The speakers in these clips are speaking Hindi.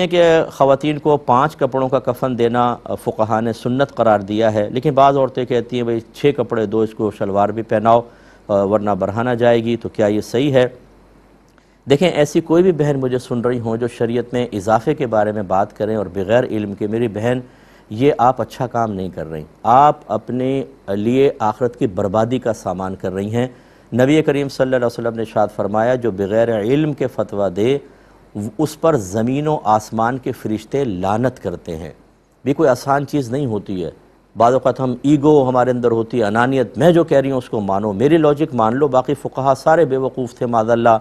हैं कि ख़वान को पाँच कपड़ों का कफन देना फ़ुकहा ने सुन्नत करार दिया है लेकिन बाज़ औरतें कहती हैं भाई छः कपड़े दो इसको शलवार भी पहनाओ वरना बढ़ाना जाएगी तो क्या ये सही है देखें ऐसी कोई भी बहन मुझे सुन रही हों जो शरीयत में इजाफे के बारे में बात करें और बग़ैर इल्म के मेरी बहन ये आप अच्छा काम नहीं कर रही आप अपने लिए आखरत की बर्बादी का सामान कर रही हैं नबी करीम सल्लल्लाहु अलैहि वसल्लम ने शाद फरमाया जो बग़ैर इल्म के फतवा दे उस पर ज़मीन व आसमान के फरिश्ते लानत करते हैं भी कोई आसान चीज़ नहीं होती है बाद हम ईगो हमारे अंदर होती है अनानियत मैं जो कह रही हूँ उसको मानो मेरी लॉजिक मान लो बाकी फ़ुकहा सारे बेवकूफ़ थे माजल्ला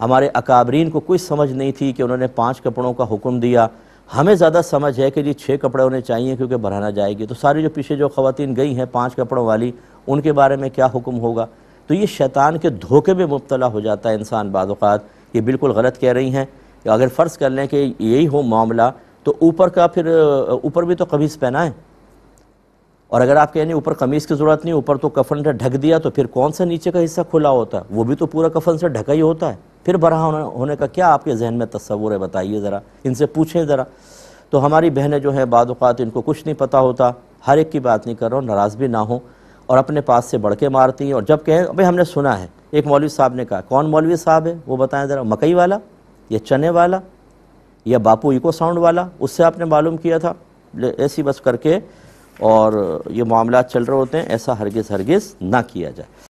हमारे अकाबरीन को कोई समझ नहीं थी कि उन्होंने पाँच कपड़ों का हुक्म दिया हमें ज़्यादा समझ है कि जी छः कपड़े उन्हें चाहिए क्योंकि बढ़ाना जाएगी तो सारी जो पीछे जो खवतिन गई हैं पाँच कपड़ों वाली उनके बारे में क्या हुक्म होगा तो ये शैतान के धोखे में मुबतला हो जाता है इंसान बाद ये बिल्कुल गलत कह रही हैं अगर फ़र्ज़ कर लें कि यही हो मामला तो ऊपर का फिर ऊपर भी तो कमीज़ पहनाएं और अगर आप कहें ऊपर कमीज़ की ज़रूरत नहीं ऊपर तो कफन ने ढक दिया तो फिर कौन सा नीचे का हिस्सा खुला होता है वो भी तो पूरा कफन से ढका ही होता है फिर बरा होने, होने का क्या आपके जहन में तस्वुर है बताइए ज़रा इनसे पूछें ज़रा तो हमारी बहनें जो हैं बाद इनको कुछ नहीं पता होता हर एक की बात नहीं कर रहा हूँ नाराज़ भी ना हो और अपने पास से बढ़ मारती हैं और जब कहें भाई हमने सुना है एक मौलवी साहब ने कहा कौन मौलवी साहब है वो बताएं ज़रा मकई वाला या चने वाला या बापू इको साउंड वाला उससे आपने मालूम किया था ऐसी बस करके और ये मामला चल रहे होते हैं ऐसा हरगिज़ हरगिज़ ना किया जाए